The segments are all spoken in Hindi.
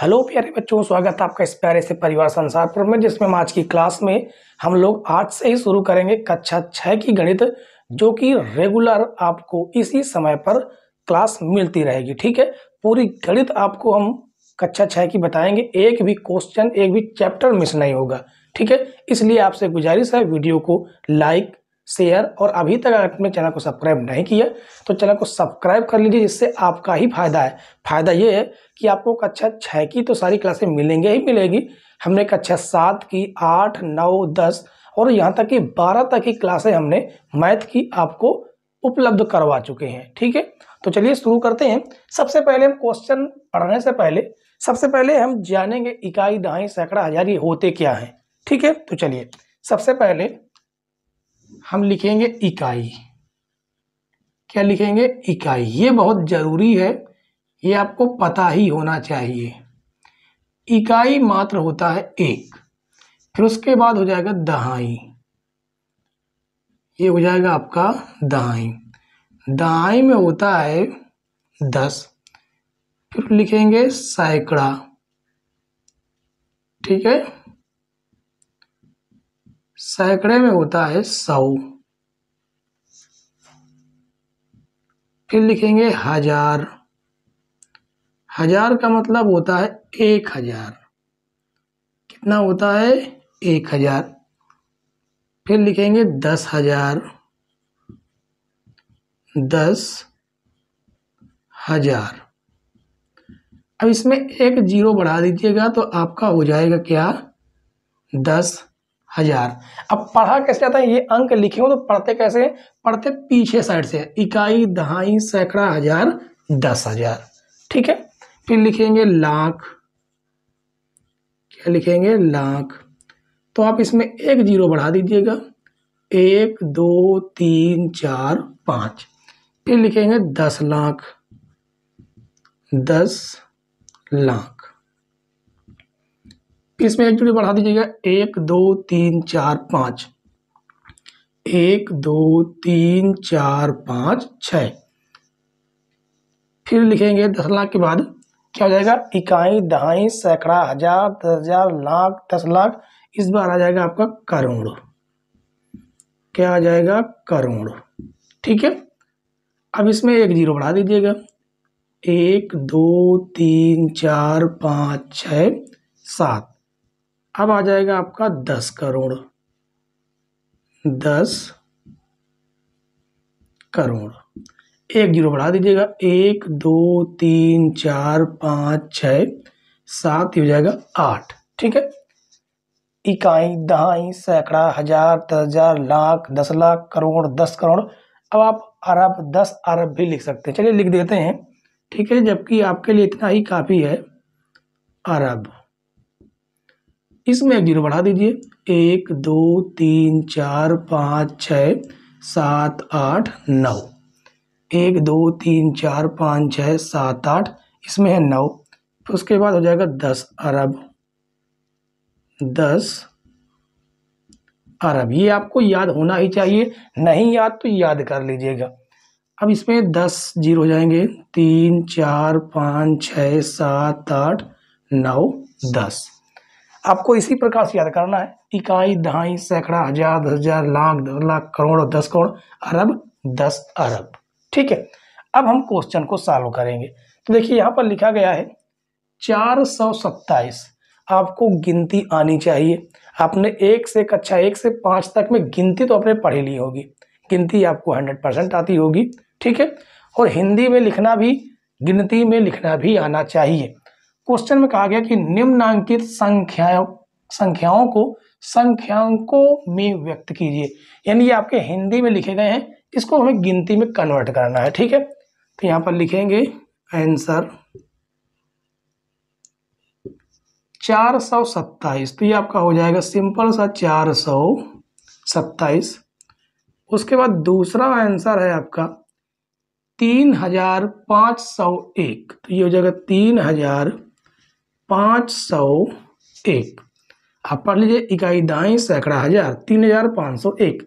हेलो प्यारे बच्चों स्वागत है आपका इस प्यारे से परिवार संसार पर में जिसमें हम आज की क्लास में हम लोग आज से ही शुरू करेंगे कक्षा छः की गणित जो कि रेगुलर आपको इसी समय पर क्लास मिलती रहेगी ठीक है पूरी गणित आपको हम कक्षा छः की बताएंगे एक भी क्वेश्चन एक भी चैप्टर मिस नहीं होगा ठीक है इसलिए आपसे गुजारिश है वीडियो को लाइक शेयर और अभी तक अगर आपने चैनल को सब्सक्राइब नहीं किया तो चैनल को सब्सक्राइब कर लीजिए जिससे आपका ही फायदा है फायदा ये है कि आपको कक्षा अच्छा छः की तो सारी क्लासें मिलेंगे ही मिलेगी हमने कक्षा अच्छा सात की आठ नौ दस और यहाँ तक कि बारह तक की क्लासें हमने मैथ की आपको उपलब्ध करवा चुके हैं ठीक है तो चलिए शुरू करते हैं सबसे पहले हम क्वेश्चन पढ़ने से पहले सबसे पहले हम जानेंगे इकाई दहाई सैकड़ा ये होते क्या हैं ठीक है तो चलिए सबसे पहले हम लिखेंगे इकाई क्या लिखेंगे इकाई ये बहुत ज़रूरी है ये आपको पता ही होना चाहिए इकाई मात्र होता है एक फिर उसके बाद हो जाएगा दहाई ये हो जाएगा आपका दहाई दहाई में होता है दस फिर लिखेंगे सैकड़ा ठीक है सैकड़े में होता है सौ फिर लिखेंगे हजार हजार का मतलब होता है एक हजार कितना होता है एक हजार फिर लिखेंगे दस हजार दस हजार अब इसमें एक जीरो बढ़ा दीजिएगा तो आपका हो जाएगा क्या दस हजार अब पढ़ा कैसे जाता है ये अंक लिखे हो तो पढ़ते कैसे पढ़ते पीछे साइड से इकाई दहाई सैकड़ा हजार दस हजार ठीक है फिर लिखेंगे लाख क्या लिखेंगे लाख तो आप इसमें एक जीरो बढ़ा दीजिएगा एक दो तीन चार पाँच फिर लिखेंगे दस लाख दस लाख इसमें एक जोड़ी बढ़ा दीजिएगा एक दो तीन चार पाँच एक दो तीन चार पाँच छ फिर लिखेंगे दस लाख के बाद क्या हो जाएगा इकाई दहाई सैकड़ा हजार दस हजार लाख दस लाख इस बार आ जाएगा आपका करोड़ क्या आ जाएगा करोड़ ठीक है अब इसमें एक जीरो बढ़ा दीजिएगा एक दो तीन चार पाँच छ सात अब आ जाएगा आपका दस करोड़ दस करोड़ एक जीरो बढ़ा दीजिएगा एक दो तीन चार पाँच छ सात हो जाएगा आठ ठीक है इकाई दहाई सैकड़ा हजार दस हजार लाख दस लाख करोड़ दस करोड़ अब आप अरब दस अरब भी लिख सकते हैं चलिए लिख देते हैं ठीक है जबकि आपके लिए इतना ही काफ़ी है अरब इसमें एक जीरो बढ़ा दीजिए एक दो तीन चार पाँच छ सात आठ नौ एक दो तीन चार पाँच छ सात आठ इसमें है नौ तो उसके बाद हो जाएगा दस अरब दस अरब ये आपको याद होना ही चाहिए नहीं याद तो याद कर लीजिएगा अब इसमें दस जीरो हो जाएंगे तीन चार पाँच छ सात आठ नौ दस आपको इसी प्रकार से याद करना है इकाई दहाई सैकड़ा हजार दस हजार लाख दस लाख करोड़ दस करोड़ अरब दस अरब ठीक है अब हम क्वेश्चन को सॉल्व करेंगे तो देखिए यहाँ पर लिखा गया है चार सौ सत्ताईस आपको गिनती आनी चाहिए आपने एक से कक्षा अच्छा, एक से पाँच तक में गिनती तो आपने पढ़ी ली होगी गिनती आपको हंड्रेड परसेंट आती होगी ठीक है और हिंदी में लिखना भी गिनती में लिखना भी आना चाहिए क्वेश्चन में कहा गया कि निम्नांकित संख्या संख्याओं को संख्यांकों में व्यक्त कीजिए यानी ये आपके हिंदी में लिखे गए हैं इसको हमें गिनती में कन्वर्ट करना है ठीक है तो यहाँ पर लिखेंगे आंसर चार सौ सत्ताईस तो ये आपका हो जाएगा सिंपल सा चार सौ सत्ताईस उसके बाद दूसरा आंसर है आपका तीन हजार पाँच सौ एक तो ये हो जाएगा तीन हजार पाँच सौ एक आप पढ़ लीजिए इकाई दाई सैकड़ा हजार तीन हजार पाँच सौ एक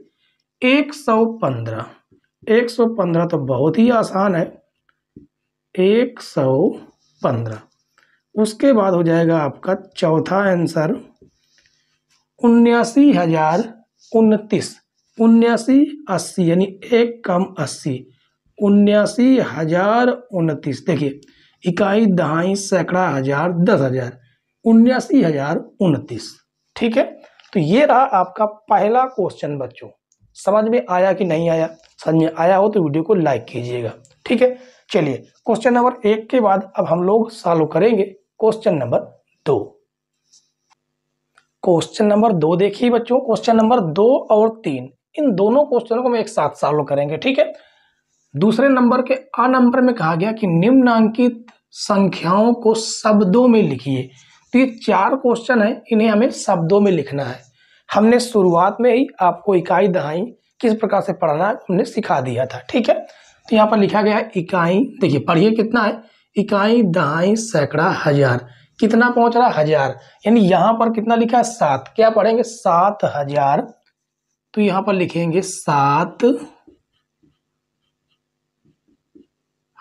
एक सौ पंद्रह एक सौ पंद्रह तो बहुत ही आसान है एक सौ पंद्रह उसके बाद हो जाएगा आपका चौथा आंसर उन्यासी हजार उनतीस उन्यासी अस्सी यानी एक कम अस्सी उन्यासी हजार उनतीस देखिए इकाई दहाई सैकड़ा हजार दस हजार उन्यासी हजार उनतीस ठीक है तो ये रहा आपका पहला क्वेश्चन बच्चों समझ में आया कि नहीं आया समझ में आया हो तो वीडियो को लाइक कीजिएगा ठीक है चलिए क्वेश्चन नंबर एक के बाद अब हम लोग सॉल्व करेंगे क्वेश्चन नंबर दो क्वेश्चन नंबर दो देखिए बच्चों क्वेश्चन नंबर दो और तीन इन दोनों क्वेश्चनों को हम एक साथ सॉल्व करेंगे ठीक है दूसरे नंबर के अ नंबर में कहा गया कि निम्नांकित संख्याओं को शब्दों में लिखिए तो ये चार क्वेश्चन है इन्हें हमें शब्दों में लिखना है हमने शुरुआत में ही आपको इकाई दहाई किस प्रकार से पढ़ना है हमने सिखा दिया था ठीक है तो यहाँ पर लिखा गया इकाई देखिए पढ़िए कितना है इकाई दहाई सैकड़ा हजार कितना पहुंच रहा है हजार यानी यहाँ पर कितना लिखा है सात क्या पढ़ेंगे सात हजार तो यहाँ पर लिखेंगे सात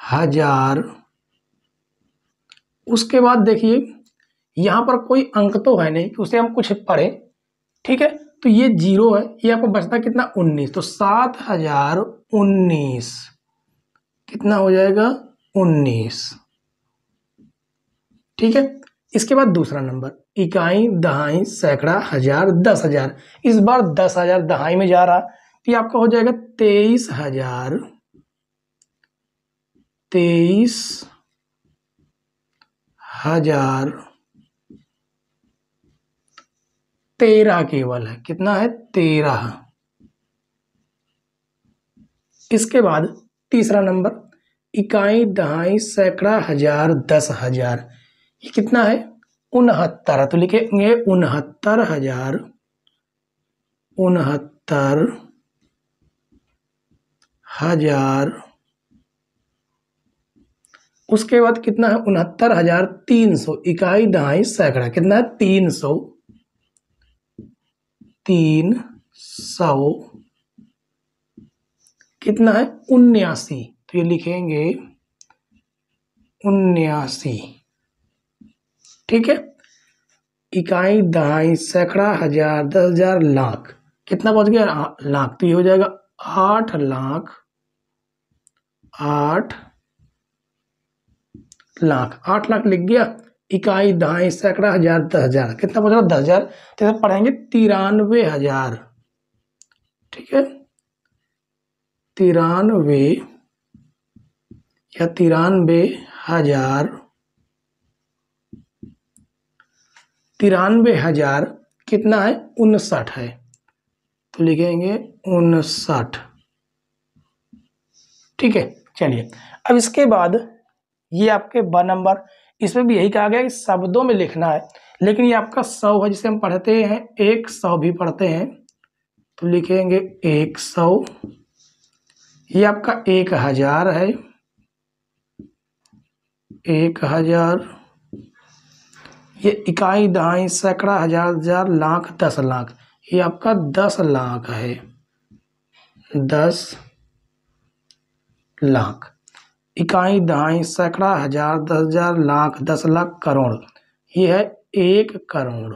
हजार उसके बाद देखिए यहां पर कोई अंक तो है नहीं कि उसे हम कुछ पढ़े ठीक है तो ये जीरो है ये आपको बचता कितना उन्नीस तो सात हजार उन्नीस कितना हो जाएगा उन्नीस ठीक है इसके बाद दूसरा नंबर इकाई दहाई सैकड़ा हजार दस हजार इस बार दस हजार दहाई में जा रहा तो ये आपका हो जाएगा तेईस हजार तेईस हजार तेरह केवल है कितना है तेरह इसके बाद तीसरा नंबर इकाई दहाई सैकड़ा हजार दस हजार ये कितना है उनहत्तर तो लिखेंगे उनहत्तर हजार उनहत्तर हजार उसके बाद कितना है उनहत्तर हजार तीन सौ इकाई दहाई सैकड़ा कितना है तीन सौ तीन सौ कितना है उन्यासी तो ये लिखेंगे उन्यासी ठीक है इकाई दहाई सैकड़ा हजार दस हजार लाख कितना पहुंच गया लाख तो ये हो जाएगा आठ लाख आठ लाख आठ लाख लिख गया इकाई दहाई सैकड़ा हजार दस हजार कितना बच रहा दस हजार तो इसे पढ़ेंगे तिरानवे हजार ठीक है तिरानवे या तिरानवे हजार तिरानवे हजार कितना है उनसठ है तो लिखेंगे उनसठ ठीक है चलिए अब इसके बाद ये आपके ब नंबर इसमें भी यही कहा गया कि शब्दों में लिखना है लेकिन ये आपका सौ है जिसे हम पढ़ते हैं एक सौ भी पढ़ते हैं तो लिखेंगे एक सौ ये आपका एक हजार है एक हजार ये इकाई दहाई सैकड़ा हजार हजार लाख दस लाख ये आपका दस लाख है दस लाख इकाई दहाई सैकड़ा हजार दस हजार लाख दस लाख करोड़ ये है एक करोड़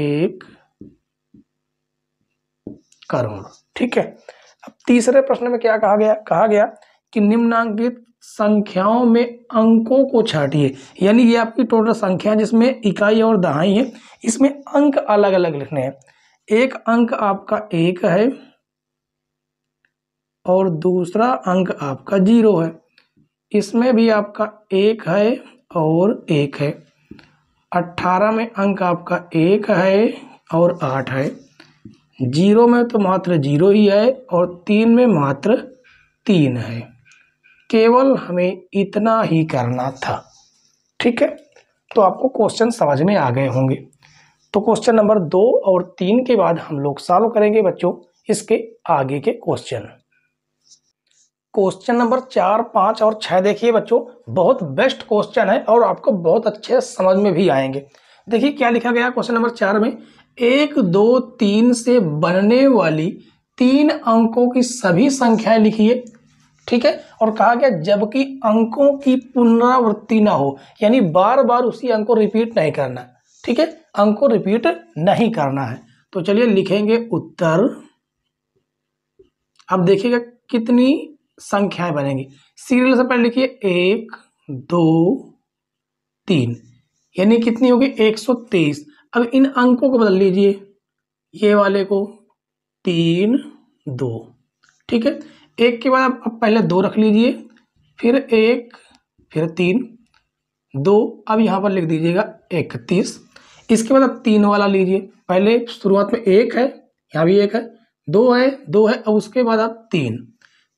एक करोड़ ठीक है अब तीसरे प्रश्न में क्या कहा गया कहा गया कि निम्नांकित संख्याओं में अंकों को छाटिए यानी ये आपकी टोटल संख्या जिसमें इकाई और दहाई है इसमें अंक अलग अलग लिखने हैं एक अंक आपका एक है और दूसरा अंक आपका जीरो है इसमें भी आपका एक है और एक है अट्ठारह में अंक आपका एक है और आठ है जीरो में तो मात्र जीरो ही है और तीन में मात्र तीन है केवल हमें इतना ही करना था ठीक है तो आपको क्वेश्चन समझ में आ गए होंगे तो क्वेश्चन नंबर दो और तीन के बाद हम लोग सॉल्व करेंगे बच्चों इसके आगे के क्वेश्चन क्वेश्चन नंबर चार पाँच और छः देखिए बच्चों बहुत बेस्ट क्वेश्चन है और आपको बहुत अच्छे समझ में भी आएंगे देखिए क्या लिखा गया क्वेश्चन नंबर चार में एक दो तीन से बनने वाली तीन अंकों की सभी संख्याएं लिखिए ठीक है और कहा गया जबकि अंकों की पुनरावृत्ति ना हो यानी बार बार उसी अंक को रिपीट नहीं करना ठीक है अंक को रिपीट नहीं करना है तो चलिए लिखेंगे उत्तर अब देखिएगा कितनी संख्याएं बनेंगी सीरियल से पहले लिखिए एक दो तीन यानी कितनी होगी एक सौ तेईस अब इन अंकों को बदल लीजिए ये वाले को तीन दो ठीक है एक के बाद आप पहले दो रख लीजिए फिर एक फिर तीन दो अब यहाँ पर लिख दीजिएगा इकतीस इसके बाद आप तीन वाला लीजिए पहले शुरुआत में एक है यहाँ भी एक है दो है दो है अब उसके बाद आप तीन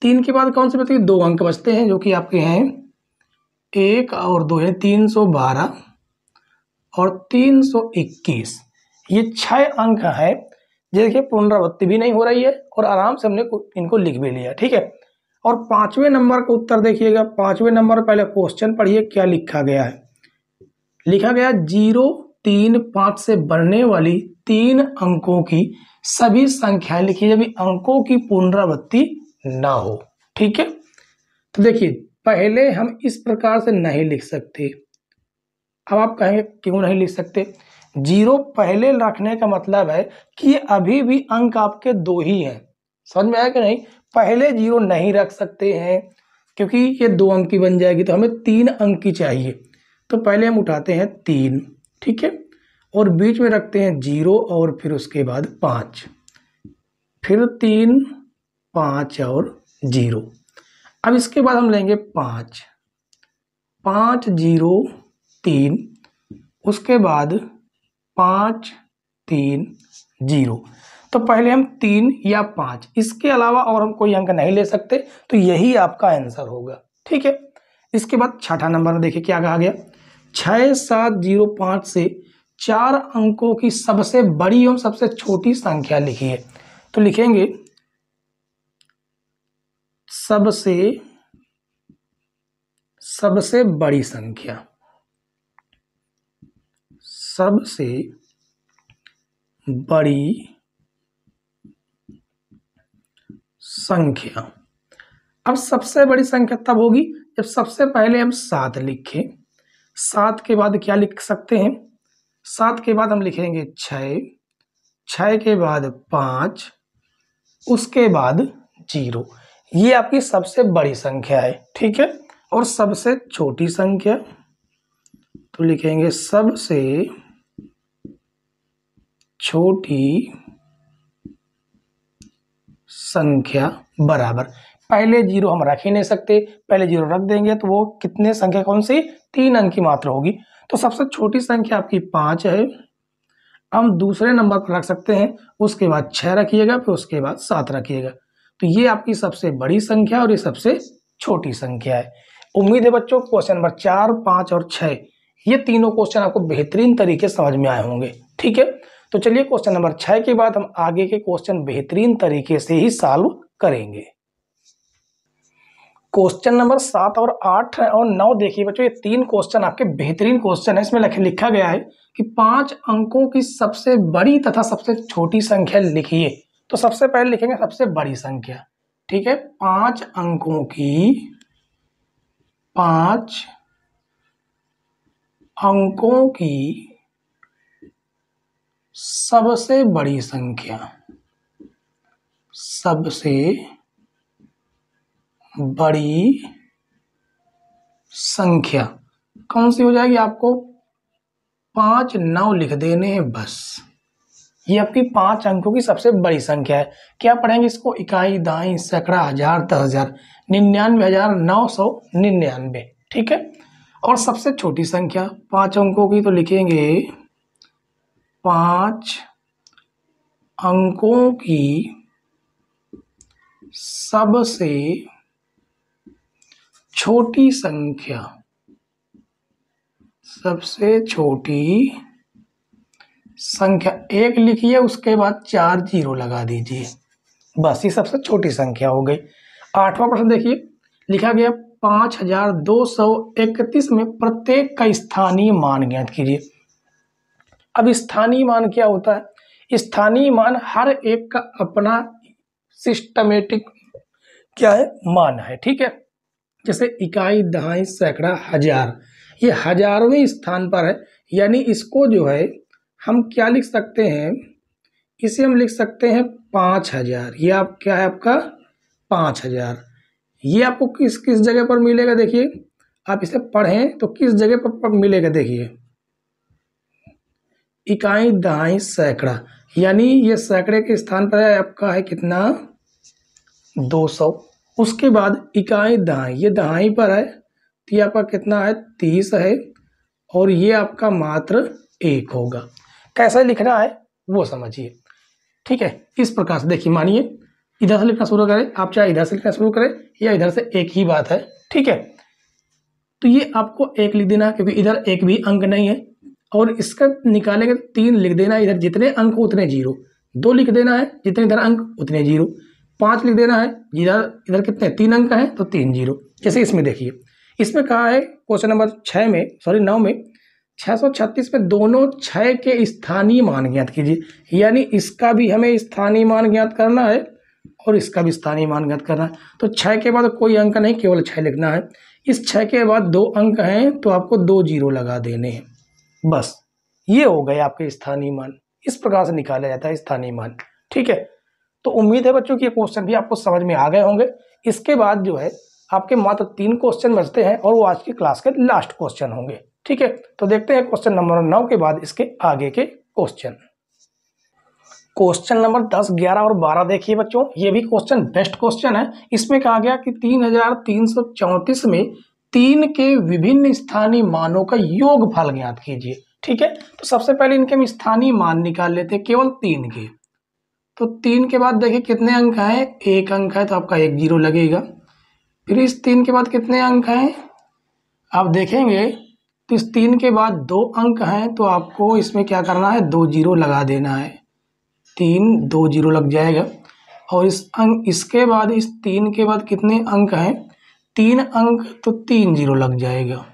तीन के बाद कौन से बचते हैं दो अंक बचते हैं जो कि आपके हैं एक और दो है तीन सौ बारह और तीन सौ इक्कीस ये छः अंक है देखिए पुनरावृत्ति भी नहीं हो रही है और आराम से हमने इनको लिख भी लिया ठीक है और पाँचवें नंबर का उत्तर देखिएगा पाँचवें नंबर पहले क्वेश्चन पढ़िए क्या लिखा गया है लिखा गया जीरो तीन पाँच से बढ़ने वाली तीन अंकों की सभी संख्याएं लिखी जब अंकों की पुनरावृत्ति ना हो ठीक है तो देखिए पहले हम इस प्रकार से नहीं लिख सकते अब आप कहेंगे क्यों नहीं लिख सकते जीरो पहले रखने का मतलब है कि अभी भी अंक आपके दो ही हैं समझ में आया कि नहीं पहले जीरो नहीं रख सकते हैं क्योंकि ये दो अंक की बन जाएगी तो हमें तीन अंक की चाहिए तो पहले हम उठाते हैं तीन ठीक है और बीच में रखते हैं जीरो और फिर उसके बाद पाँच फिर तीन पाँच और जीरो अब इसके बाद हम लेंगे पाँच पाँच जीरो तीन उसके बाद पाँच तीन जीरो तो पहले हम तीन या पाँच इसके अलावा और हम कोई अंक नहीं ले सकते तो यही आपका आंसर होगा ठीक है इसके बाद छठा नंबर में देखिए क्या कहा गया छः सात जीरो पाँच से चार अंकों की सबसे बड़ी एवं सबसे छोटी संख्या लिखिए तो लिखेंगे सबसे सबसे बड़ी संख्या सबसे बड़ी संख्या अब सबसे बड़ी संख्या तब होगी जब सबसे पहले हम सात लिखें सात के बाद क्या लिख सकते हैं सात के बाद हम लिखेंगे छ छ के बाद पाँच उसके बाद जीरो ये आपकी सबसे बड़ी संख्या है ठीक है और सबसे छोटी संख्या तो लिखेंगे सबसे छोटी संख्या बराबर पहले जीरो हम रख ही नहीं सकते पहले जीरो रख देंगे तो वो कितने संख्या कौन सी तीन अंक की मात्रा होगी तो सबसे छोटी संख्या आपकी पांच है हम दूसरे नंबर पर रख सकते हैं उसके बाद छह रखिएगा फिर उसके बाद सात रखिएगा तो ये आपकी सबसे बड़ी संख्या और ये सबसे छोटी संख्या है उम्मीद है बच्चों क्वेश्चन नंबर चार पाँच और छः ये तीनों क्वेश्चन आपको बेहतरीन तरीके समझ में आए होंगे ठीक है तो चलिए क्वेश्चन नंबर छः के बाद हम आगे के क्वेश्चन बेहतरीन तरीके से ही सॉल्व करेंगे क्वेश्चन नंबर सात और आठ और नौ देखिए बच्चों ये तीन क्वेश्चन आपके बेहतरीन क्वेश्चन है इसमें लिखा गया है कि पांच अंकों की सबसे बड़ी तथा सबसे छोटी संख्या लिखिए तो सबसे पहले लिखेंगे सबसे बड़ी संख्या ठीक है पांच अंकों की पांच अंकों की सबसे बड़ी संख्या सबसे बड़ी संख्या कौन सी हो जाएगी आपको पांच नौ लिख देने हैं बस ये आपकी पांच अंकों की सबसे बड़ी संख्या है क्या पढ़ेंगे इसको इकाई दाई सैकड़ा हजार दस हजार निन्यानवे हजार नौ सौ निन्यानवे ठीक है और सबसे छोटी संख्या पांच अंकों की तो लिखेंगे पांच अंकों की सबसे छोटी संख्या सबसे छोटी संख्या एक लिखिए उसके बाद चार जीरो लगा दीजिए बस ये सबसे छोटी संख्या हो गई आठवां प्रश्न देखिए लिखा गया पाँच हजार दो सौ इकतीस में प्रत्येक का स्थानीय मान ज्ञात कीजिए अब स्थानीय मान क्या होता है स्थानीय मान हर एक का अपना सिस्टमेटिक क्या है मान है ठीक है जैसे इकाई दहाई सैकड़ा हजार ये हजारवें स्थान पर है यानी इसको जो है हम क्या लिख सकते हैं इसे हम लिख सकते हैं पाँच हज़ार ये आप क्या है आपका पाँच हज़ार ये आपको किस किस जगह पर मिलेगा देखिए आप इसे पढ़ें तो किस जगह पर, पर मिलेगा देखिए इकाई दहाई सैकड़ा यानी ये सैकड़े के स्थान पर है आपका है कितना दो सौ उसके बाद इकाई दहाई ये दहाई पर है तो ये आपका कितना है तीस है और ये आपका मात्र एक होगा कैसे लिखना है वो समझिए ठीक है इस प्रकार से देखिए मानिए इधर से लिखना शुरू करें आप चाहे इधर से लिखना शुरू करें या इधर से एक ही बात है ठीक है तो ये आपको एक लिख देना क्योंकि इधर एक भी अंक नहीं है और इसका निकालेंगे तो तीन लिख देना इधर जितने अंक उतने जीरो दो लिख देना है जितने इधर अंक उतने जीरो पाँच लिख देना है इधर इधर कितने तीन अंक हैं तो तीन जीरो जैसे इसमें देखिए इसमें कहा है क्वेश्चन नंबर छः में सॉरी नौ में 636 में दोनों छः के स्थानीय मान ज्ञात कीजिए यानी इसका भी हमें स्थानीय मान ज्ञात करना है और इसका भी स्थानीय मान ज्ञात करना है तो छः के बाद कोई अंक नहीं केवल छः लिखना है इस छः के बाद दो अंक हैं तो आपको दो जीरो लगा देने हैं बस ये हो गए आपके स्थानीय मान इस प्रकार से निकाला जाता है स्थानीय मान ठीक है तो उम्मीद है बच्चों की ये क्वेश्चन भी आपको समझ में आ गए होंगे इसके बाद जो है आपके मात्र तीन क्वेश्चन बचते हैं और वो आज की क्लास के लास्ट क्वेश्चन होंगे ठीक है तो देखते हैं क्वेश्चन नंबर नौ के बाद इसके आगे के क्वेश्चन क्वेश्चन नंबर दस ग्यारह और बारह देखिए बच्चों ये भी क्वेश्चन बेस्ट क्वेश्चन है इसमें कहा गया कि तीन हजार तीन सौ चौंतीस में तीन के विभिन्न स्थानीय मानों का योग फल ज्ञात कीजिए ठीक है तो सबसे पहले इनके हम स्थानीय मान निकाल लेते हैं केवल तीन के तो तीन के बाद देखिए कितने अंक हैं एक अंक है तो आपका एक जीरो लगेगा फिर इस तीन के बाद कितने अंक हैं आप देखेंगे तो इस तीन के बाद दो अंक हैं तो आपको इसमें क्या करना है दो जीरो लगा देना है तीन दो जीरो लग जाएगा और इस अंक इसके बाद इस तीन के बाद कितने अंक हैं तीन अंक तो तीन जीरो लग जाएगा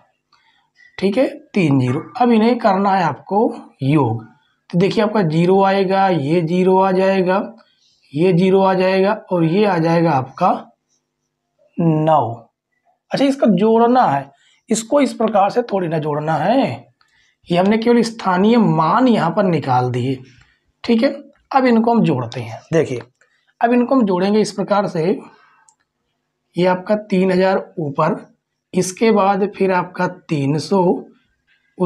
ठीक है तीन जीरो अब इन्हें करना है आपको योग तो देखिए आपका जीरो आएगा ये जीरो आ जाएगा ये जीरो आ जाएगा और ये आ जाएगा आपका नौ अच्छा इसका जोड़ना है इसको इस प्रकार से थोड़ी ना जोड़ना है ये हमने केवल स्थानीय मान यहाँ पर निकाल दिए ठीक है अब इनको हम जोड़ते हैं देखिए अब इनको हम जोड़ेंगे इस प्रकार से ये आपका तीन हज़ार ऊपर इसके बाद फिर आपका तीन सौ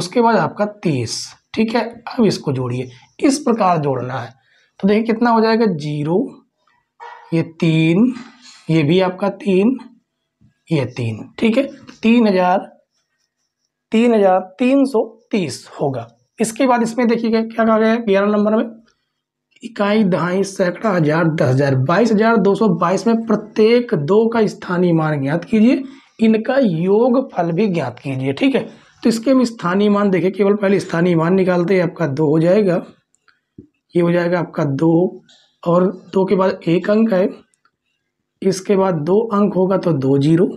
उसके बाद आपका तीस ठीक है अब इसको जोड़िए इस प्रकार जोड़ना है तो देखिए कितना हो जाएगा जीरो ये तीन ये भी आपका तीन ये तीन ठीक है तीन हजार तीन हजार तीन सौ तीस होगा इसके बाद इसमें देखिएगा क्या कहा गया है ग्यारह नंबर में इकाई दहाई सैकड़ा हजार दस हजार बाईस हजार दो सौ बाईस में प्रत्येक दो का स्थानीय मान ज्ञात कीजिए इनका योग फल भी ज्ञात कीजिए ठीक है तो इसके हम स्थानीय मान देखें केवल पहले स्थानीय मान निकालते हैं आपका दो हो जाएगा ये हो जाएगा आपका दो और दो के बाद एक अंक है इसके बाद दो अंक होगा तो दो जीरो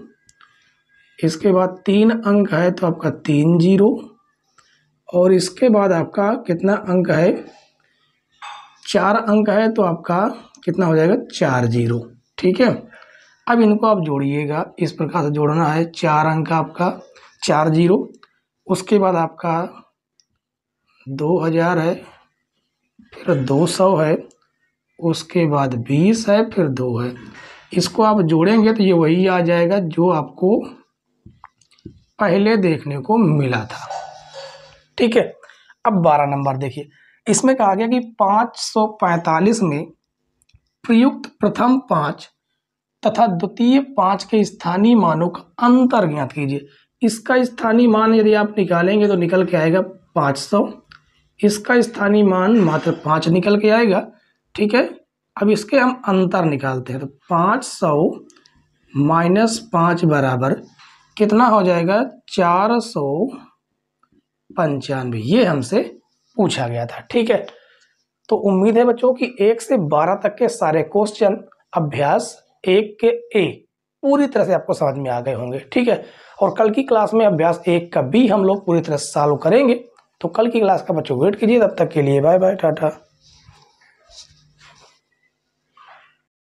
इसके बाद तीन अंक है तो आपका तीन जीरो और इसके बाद आपका कितना अंक है चार अंक है तो आपका कितना हो जाएगा चार जीरो ठीक है अब इनको आप जोड़िएगा इस प्रकार से जोड़ना है चार अंक आपका चार जीरो उसके बाद आपका दो हज़ार है फिर दो सौ है उसके बाद बीस है फिर दो है इसको आप जोड़ेंगे तो ये वही आ जाएगा जो आपको पहले देखने को मिला था ठीक है अब बारह नंबर देखिए इसमें कहा गया कि 545 में प्रयुक्त प्रथम पाँच तथा द्वितीय पाँच के स्थानीय मानों का अंतर ज्ञात कीजिए इसका स्थानीय मान यदि आप निकालेंगे तो निकल के आएगा पाँच सौ इसका स्थानीय मान मात्र पाँच निकल के आएगा ठीक है अब इसके हम अंतर निकालते हैं तो पाँच सौ माइनस पाँच बराबर कितना हो जाएगा चार सौ पंचानवे ये हमसे पूछा गया था ठीक है तो उम्मीद है बच्चों कि एक से बारह तक के सारे क्वेश्चन अभ्यास एक के ए पूरी तरह से आपको समझ में आ गए होंगे ठीक है और कल की क्लास में अभ्यास एक का बी हम लोग पूरी तरह से सॉल्व करेंगे तो कल की क्लास का बच्चों वेट कीजिए तब तक के लिए बाय बाय टाटा